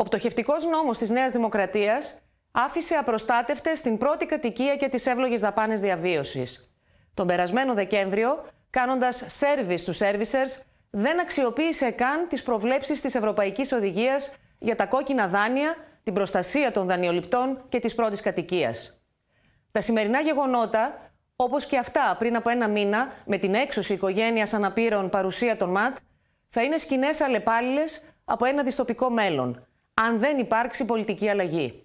Ο πτωχευτικός νόμος της Νέας Δημοκρατίας άφησε απροστάτευτες την πρώτη κατοικία και τις εύλογες δαπάνες διαβίωσης. Τον περασμένο Δεκέμβριο, κάνοντας «service στου servicers», δεν αξιοποίησε καν τις προβλέψεις της Ευρωπαϊκής Οδηγίας για τα κόκκινα δάνεια, την προστασία των δανειοληπτών και της πρώτης κατοικίας. Τα σημερινά γεγονότα, όπως και αυτά πριν από ένα μήνα, με την έξωση οικογένειας αναπήρων παρουσία των ΜΑΤ, θα είναι σκηνές αλλεπάλληλες από ένα διστοπικό μέλλον αν δεν υπάρξει πολιτική αλλαγή.